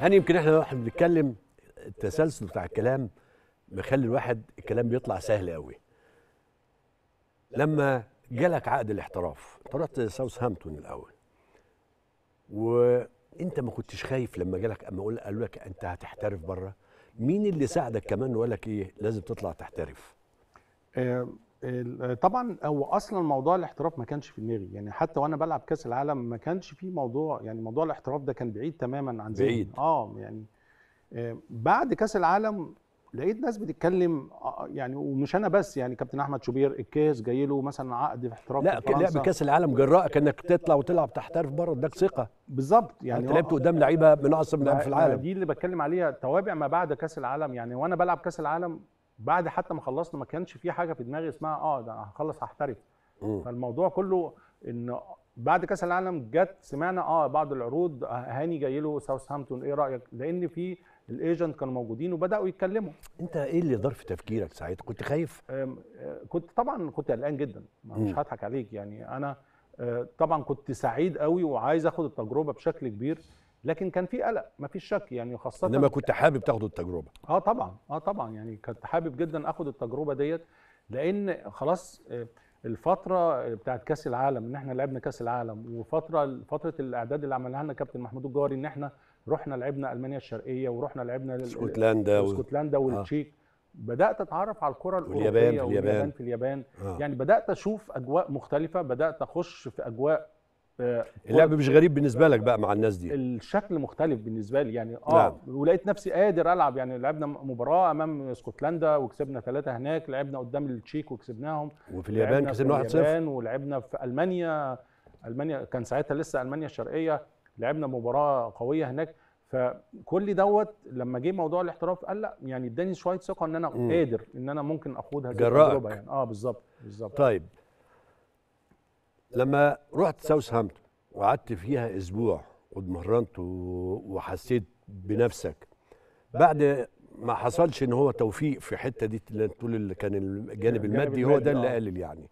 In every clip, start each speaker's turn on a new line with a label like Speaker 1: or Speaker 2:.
Speaker 1: هاني يمكن احنا واحنا بنتكلم التسلسل بتاع الكلام مخلي الواحد الكلام بيطلع سهل قوي لما جالك عقد الاحتراف انت رحت ساوثهامبتون الاول وانت ما كنتش خايف لما جالك اما اقول قالوا لك انت هتحترف بره مين اللي
Speaker 2: ساعدك كمان وقال لك ايه لازم تطلع تحترف آه، طبعا هو اصلا موضوع الاحتراف ما كانش في دماغي يعني حتى وانا بلعب كاس العالم ما كانش في موضوع يعني موضوع الاحتراف ده كان بعيد تماما عن ذهني بعيد اه يعني آه، بعد كاس العالم لقيت ناس بتتكلم آه، يعني ومش انا بس يعني كابتن احمد شوبير الكاس جاي له مثلا عقد في احتراف لا لعب كاس
Speaker 1: العالم جراء انك تطلع وتلعب تحترف بره اداك ثقه بالظبط يعني انت لعبت قدام لعيبه من اعظم لعيبه في العالم دي
Speaker 2: اللي بتكلم عليها توابع ما بعد كاس العالم يعني وانا بلعب كاس العالم بعد حتى ما خلصنا ما كانش في حاجه في دماغي اسمها اه ده انا هخلص هحترف فالموضوع كله ان بعد كاس العالم جت سمعنا اه بعض العروض هاني جاي له ساوثهامبتون ايه رايك لان في الايجنت كانوا موجودين وبداوا يتكلموا انت ايه اللي دار في تفكيرك ساعتها كنت خايف آه، كنت طبعا كنت قلقان جدا مش هضحك عليك يعني انا آه، طبعا كنت سعيد قوي وعايز اخد التجربه بشكل كبير لكن كان في قلق مفيش شك يعني خاصه انما كنت حابب
Speaker 1: تاخد التجربه
Speaker 2: اه طبعا اه طبعا يعني كنت حابب جدا اخد التجربه ديت لان خلاص آه، الفتره بتاعت كاس العالم ان احنا لعبنا كاس العالم وفتره فتره الاعداد اللي عملها لنا كابتن محمود الجوهري ان احنا رحنا لعبنا المانيا الشرقيه ورحنا لعبنا اسكتلندا اسكتلندا آه. والتشيك آه. بدات اتعرف على الكره الاوروبيه واليابان في اليابان, في اليابان. آه. يعني بدات اشوف اجواء مختلفه بدات اخش في اجواء آه، اللعب مش غريب
Speaker 1: بالنسبه لك بقى مع الناس دي
Speaker 2: الشكل مختلف بالنسبه لي يعني اه نعم. ولقيت نفسي قادر العب يعني لعبنا مباراه امام اسكتلندا وكسبنا ثلاثه هناك لعبنا قدام التشيك وكسبناهم وفي اليابان كسبنا 1-0 ولعبنا في المانيا المانيا كان ساعتها لسه المانيا الشرقيه لعبنا مباراه قويه هناك فكل دوت لما جه موضوع الاحتراف قال لا يعني اداني شويه ثقه ان انا قادر ان انا ممكن اخوض هذه التجربه يعني اه بالظبط
Speaker 1: بالظبط طيب لما رحت ساوثهامبتون وقعدت فيها اسبوع واتمرنت وحسيت بنفسك بعد ما حصلش ان هو توفيق في الحته دي اللي تقول اللي كان الجانب المادي هو ده اللي آه. قلل يعني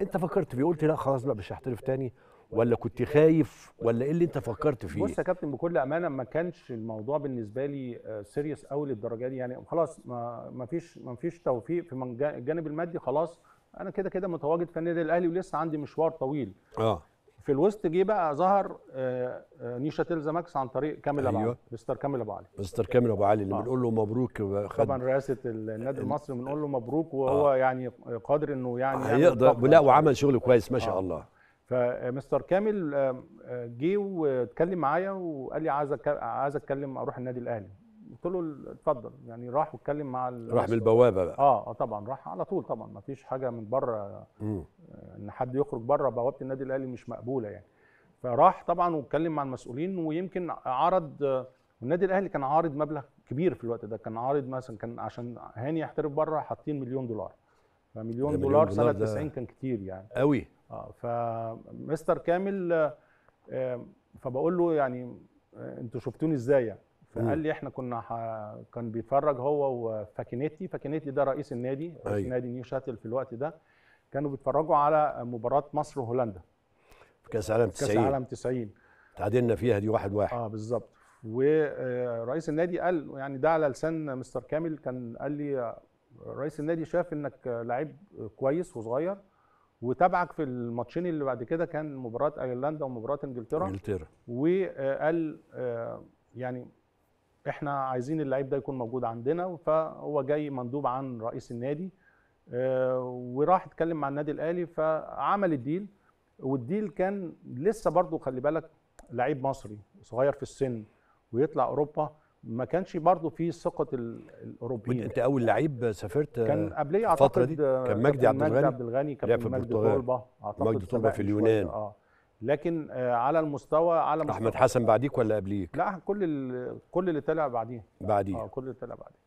Speaker 1: انت فكرت فيه قلت لا خلاص بقى مش هحترف تاني ولا كنت خايف ولا ايه اللي انت فكرت فيه؟
Speaker 2: بص يا كابتن بكل امانه ما كانش الموضوع بالنسبه لي سيريس آه، قوي للدرجه دي يعني خلاص ما فيش ما فيش توفيق في الجانب المادي خلاص انا كده كده متواجد في النادي الاهلي ولسه عندي مشوار طويل اه في الوسط جه بقى ظهر آه, آه، نيشا تلزا ماكس عن طريق كامل ابو أيوة. علي مستر كامل ابو علي
Speaker 1: مستر كامل ابو علي اللي آه. بنقول له مبروك خد طبعا
Speaker 2: رئاسه النادي المصري بنقول له مبروك آه. وهو آه. يعني قادر انه يعني هيقدر لا وعمل
Speaker 1: شغل كويس ما شاء آه. الله
Speaker 2: فمستر كامل آه، جه واتكلم معايا وقال لي عايز عايز اتكلم اروح النادي الاهلي قلت له اتفضل يعني راح واتكلم مع راح بالبوابه بقى اه اه طبعا راح على طول طبعا ما فيش حاجه من بره آه، ان حد يخرج بره بوابه النادي الاهلي مش مقبوله يعني فراح طبعا واتكلم مع المسؤولين ويمكن عرض آه، النادي الاهلي كان عارض مبلغ كبير في الوقت ده كان عارض مثلا كان عشان هاني يحترف بره حاطين مليون دولار فمليون دولار سنه 90 كان كتير يعني قوي اه فمستر كامل آه، فبقول له يعني انتوا شفتوني ازاي يعني فقال لي احنا كنا ح... كان بيتفرج هو وفاكينيتي فاكينيتي ده رئيس النادي رئيس أيوه. نادي نيو شاتل في الوقت ده كانوا بيتفرجوا على مباراه مصر وهولندا في كاس عالم 90 كاس عالم 90 تعادلنا فيها دي واحد واحد اه بالظبط ورئيس آه، النادي قال يعني ده على لسان مستر كامل كان قال لي آه، رئيس النادي شاف انك لعيب كويس وصغير وتابعك في الماتشين اللي بعد كده كان مباراه ايرلندا ومباراه انجلترا انجلترا وقال آه، يعني احنا عايزين اللعيب ده يكون موجود عندنا فهو جاي مندوب عن رئيس النادي آه، وراح اتكلم مع النادي الاهلي فعمل الديل والديل كان لسه برضه خلي بالك لعيب مصري صغير في السن ويطلع اوروبا ما كانش برضه في ثقه الاوروبيين انت اول لعيب سافرت كان قبليه اعتقد دي. كان مجدي عبد الغني مجدي عبد الغني كان مجدي طلبه اعتقد مجدي طلبه في اليونان اه لكن آه، على المستوى على مستوى احمد حسن
Speaker 1: بعديك ولا قبليك
Speaker 2: لا كل كل اللي طلع بعديه بعديه اه كل اللي طلع بعديه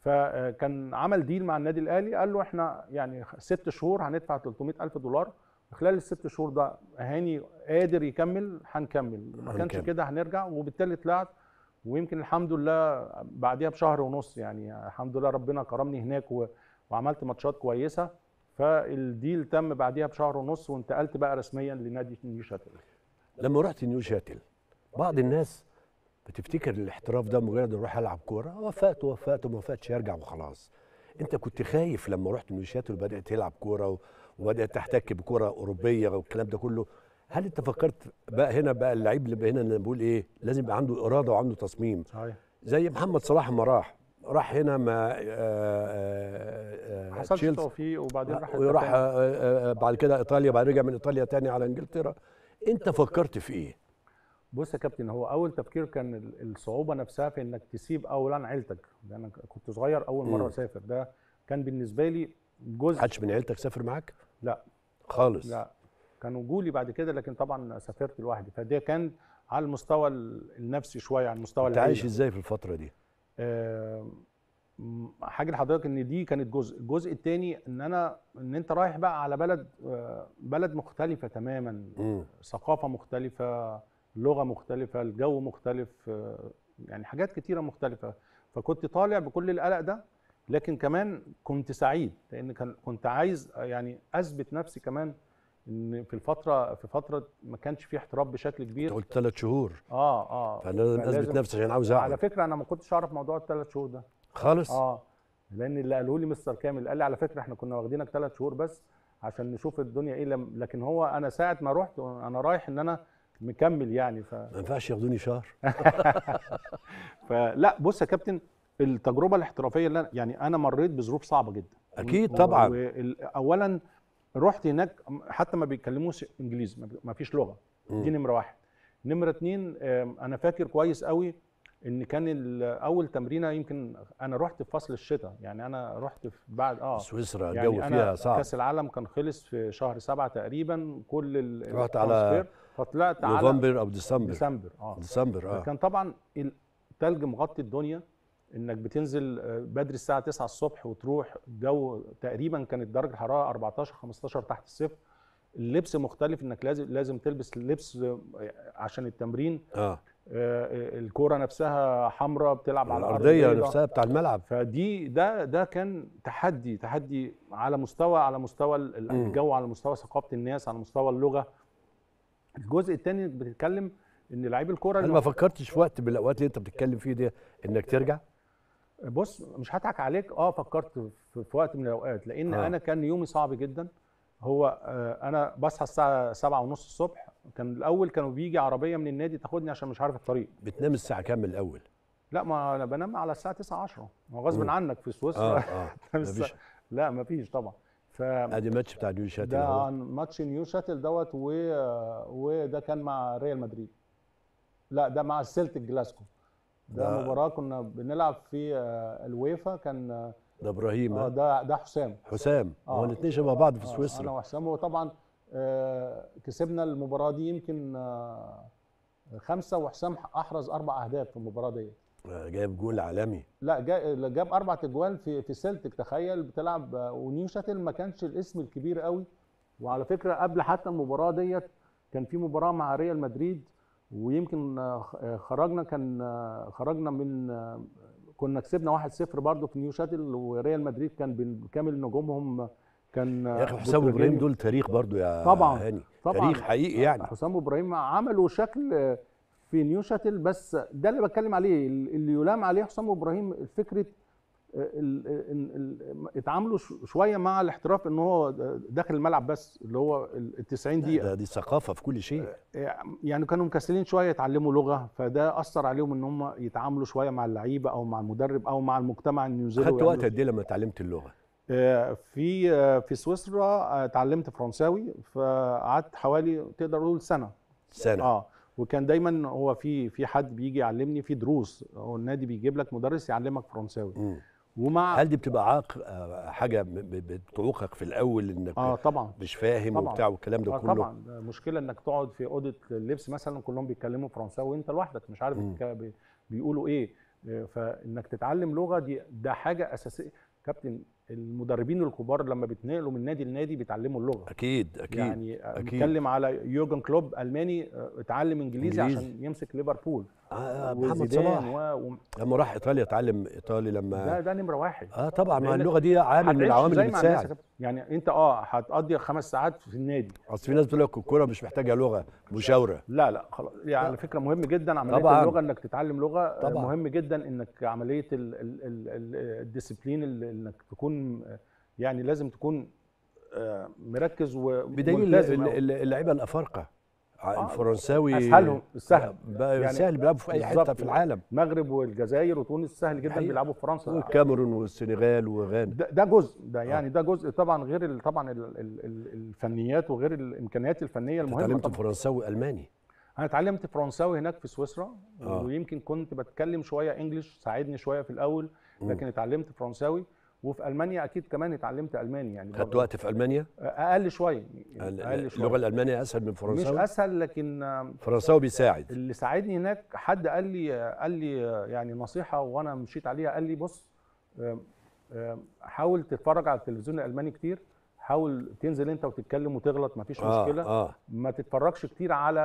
Speaker 2: فكان آه، عمل ديل مع النادي الاهلي قال له احنا يعني ست شهور هندفع 300 الف دولار خلال الست شهور ده هاني قادر يكمل هنكمل ما كانش كده هنرجع وبالتالي طلعت ويمكن الحمد لله بعديها بشهر ونص يعني الحمد لله ربنا كرمني هناك وعملت ماتشات كويسه فالديل تم بعديها بشهر ونص وانتقلت بقى رسميا لنادي نيو شاتل
Speaker 1: لما رحت نيو شاتل بعض الناس بتفتكر الاحتراف ده مجرد اروح العب كوره وفات وفات وما فاتش يرجع وخلاص انت كنت خايف لما رحت نيو شاتل وبدات تلعب كوره وبدات تحتك بكوره اوروبيه والكلام ده كله هل انت فكرت بقى هنا بقى اللعيب اللي هنا اللي بقول ايه لازم يبقى عنده اراده وعنده تصميم صحيح زي محمد صلاح ما راح راح هنا آه، آه، آه، ما حصلش توفيق
Speaker 2: وبعدين راح وراح بعد كده ايطاليا بعد رجع من ايطاليا تاني على انجلترا انت فكرت في ايه؟ بص يا كابتن هو اول تفكير كان الصعوبه نفسها في انك تسيب اولا عيلتك لان كنت صغير اول مره اسافر ده كان بالنسبه لي جزء حدش من عيلتك سافر معاك؟ لا خالص لا كانوا جولي بعد كده لكن طبعا سافرت لوحدي فده كان على المستوى النفسي شويه على المستوى العائلي عايش ازاي في الفتره دي؟ آه، حاجه لحضرتك ان دي كانت جزء الجزء الثاني ان انا ان انت رايح بقى على بلد آه، بلد مختلفه تماما ثقافه مختلفه لغه مختلفه الجو مختلف آه، يعني حاجات كتيره مختلفه فكنت طالع بكل القلق ده لكن كمان كنت سعيد لان كان كنت عايز يعني اثبت نفسي كمان ان في الفتره في فتره ما كانش في احتراف بشكل كبير قلت ثلاث شهور اه اه فانا لازم اثبت نفسي عشان عاوز اعمل على فكره انا ما كنتش اعرف موضوع الثلاث شهور ده خالص اه لان اللي قاله لي مستر كامل قال لي على فكره احنا كنا واخدينك ثلاث شهور بس عشان نشوف الدنيا ايه لم... لكن هو انا ساعه ما رحت انا رايح ان انا مكمل يعني ف ما ينفعش ياخدوني شهر فلا بص يا كابتن التجربه الاحترافيه اللي أنا يعني انا مريت بظروف صعبه جدا اكيد طبعا اولا رحت هناك حتى ما بيتكلموش انجليزي ما فيش لغه دي نمره واحد نمره اتنين انا فاكر كويس قوي ان كان اول تمرينه يمكن انا رحت في فصل الشتاء يعني انا رحت في بعد اه سويسرا يعني الجو فيها صعب كاس العالم كان خلص في شهر سبعة تقريبا كل رحت على فطلعت على نوفمبر او ديسمبر ديسمبر اه ديسمبر اه كان طبعا الثلج مغطي الدنيا انك بتنزل آه، بدري الساعه 9 الصبح وتروح الجو تقريبا كانت درجه الحراره 14 15 تحت الصفر اللبس مختلف انك لازم لازم تلبس لبس آه، عشان التمرين آه. اه, آه الكوره نفسها حمراء بتلعب على الارضيه نفسها بتاع الملعب فدي ده ده كان تحدي تحدي على مستوى على مستوى الجو على مستوى ثقافه الناس على مستوى اللغه الجزء الثاني بتتكلم ان لعيب الكوره انا ما
Speaker 1: فكرتش في وقت من الاوقات اللي انت بتتكلم فيه دي انك ترجع
Speaker 2: بص مش هضحك عليك اه فكرت في وقت من الاوقات لان آه. انا كان يومي صعب جدا هو آه، انا بصحى الساعه سبعة ونص الصبح كان الاول كانوا بيجي عربيه من النادي تاخدني عشان مش عارف الطريق بتنام الساعه كام الاول لا ما انا بنام على الساعه 9 10 ما غصب عنك في سويسرا آه آه. لا ما فيش طبعا ف ادي
Speaker 1: ماتش بتاع نيو شاتل ده
Speaker 2: ماتش نيو شاتل دوت وده آه، كان مع ريال مدريد لا ده مع السلتيك جلاسكو ده, ده مباراه كنا بنلعب في آه، الويفا كان آه،
Speaker 1: ده ابراهيم آه،, اه
Speaker 2: ده ده حسام
Speaker 1: حسام هو الاثنين شبه بعض في سويسرا انا
Speaker 2: وحسام هو طبعا كسبنا المباراه دي يمكن خمسه وحسام احرز اربع اهداف في المباراه دي
Speaker 1: جايب جول عالمي
Speaker 2: لا جاب اربع اجوال في في سلتك تخيل بتلعب ونيو شاتل ما كانش الاسم الكبير قوي وعلى فكره قبل حتى المباراه ديت كان في مباراه مع ريال مدريد ويمكن آه، آه، خرجنا كان آه، خرجنا من كنا كسبنا 1-0 برضه في نيو شاتل وريال مدريد كان بكامل نجومهم كان يا اخي حسام وابراهيم دول
Speaker 1: تاريخ برضه يا طبعا هاني طبعا تاريخ حقيقي
Speaker 2: يعني حسام وابراهيم عملوا شكل في نيو شاتل بس ده اللي بتكلم عليه اللي يلام عليه حسام وابراهيم فكره اتعاملوا شويه مع الاحتراف ان هو داخل الملعب بس اللي هو ال 90 دقيقه ده دي ثقافه في كل شيء آه، آه، يعني كانوا مكسلين شويه يتعلموا لغه فده اثر عليهم ان هم يتعاملوا شويه مع اللعيبه او مع المدرب او مع المجتمع النيوزيلندي خدت وقت قد
Speaker 1: ايه لما اتعلمت اللغه؟
Speaker 2: آه، في في سويسرا اتعلمت فرنساوي فقعدت حوالي تقدر تقول سنه سنه اه وكان دايما هو في في حد بيجي يعلمني في دروس هو النادي بيجيب لك مدرس يعلمك فرنساوي م. ومع هل دي بتبقى عاق آه، حاجه بتعوقك في الاول انك اه طبعا مش فاهم طبعًا وبتاع والكلام ده آه كله طبعا مشكله انك تقعد في اوضه اللبس مثلا كلهم بيتكلموا فرنساوي وانت لوحدك مش عارف بيقولوا ايه آه، فانك تتعلم لغه دي ده حاجه اساسيه كابتن المدربين الكبار لما بيتنقلوا من نادي لنادي بيتعلموا اللغه اكيد اكيد يعني بتكلم على يوجن كلوب الماني آه، اتعلم انجليزي, إنجليزي. عشان يمسك ليفربول آه, آه، محمد صلاح و...
Speaker 1: لما راح ايطاليا اتعلم ايطالي لما ده
Speaker 2: ده نمره واحد اه
Speaker 1: طبعا ما اللغه دي عامل من العوامل اللي بتساعد
Speaker 2: يعني انت اه هتقضي خمس ساعات في النادي اصل في ناس بتقول لك الكوره مش محتاجه لغه مشاوره لا لا خلاص يعني على فكره مهم جدا عمليه طبعاً. اللغه انك تتعلم لغه طبعاً. مهم جدا انك عمليه الديسيبلين انك تكون يعني لازم تكون آه، مركز وملتزم بدليل اللعيبه
Speaker 1: الافارقه آه، آه، الفرنساوي اسهلهم السهل بقى يعني سهل بيلعبوا في اي حته في العالم
Speaker 2: المغرب والجزائر وتونس سهل جدا بيلعبوا في فرنسا والكاميرون والسنغال وغانا ده, ده جزء ده آه. يعني آه. ده جزء طبعا غير طبعا الفنيات وغير الامكانيات الفنيه المهمه اتعلمت فرنساوي الماني انا اتعلمت فرنساوي هناك في سويسرا آه. ويمكن كنت بتكلم شويه انجلش ساعدني شويه في الاول لكن اتعلمت فرنساوي وفي المانيا اكيد كمان اتعلمت الماني يعني خدت وقت في المانيا؟ اقل شويه
Speaker 1: يعني اقل شويه اللغه الالمانيه اسهل من الفرنساوي؟ مش
Speaker 2: اسهل لكن
Speaker 1: فرنساوي بيساعد
Speaker 2: اللي ساعدني هناك حد قال لي قال لي يعني نصيحه وانا مشيت عليها قال لي بص حاول تتفرج على التلفزيون الالماني كتير حاول تنزل انت وتتكلم وتغلط مفيش آه مشكله آه. ما تتفرجش كتير على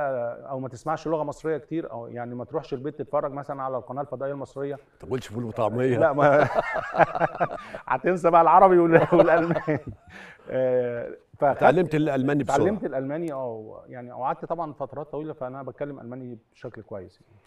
Speaker 2: او ما تسمعش لغه مصريه كتير او يعني ما تروحش البيت تتفرج مثلا على القناه الفضائيه المصريه ما
Speaker 1: تقولش فول وطعميه لا ما
Speaker 2: هتنسى بقى العربي والالماني آه، فخدت اتعلمت الالماني بسرعه اتعلمت الالماني اه يعني قعدت طبعا فترات طويله فانا بتكلم الماني بشكل كويس يعني.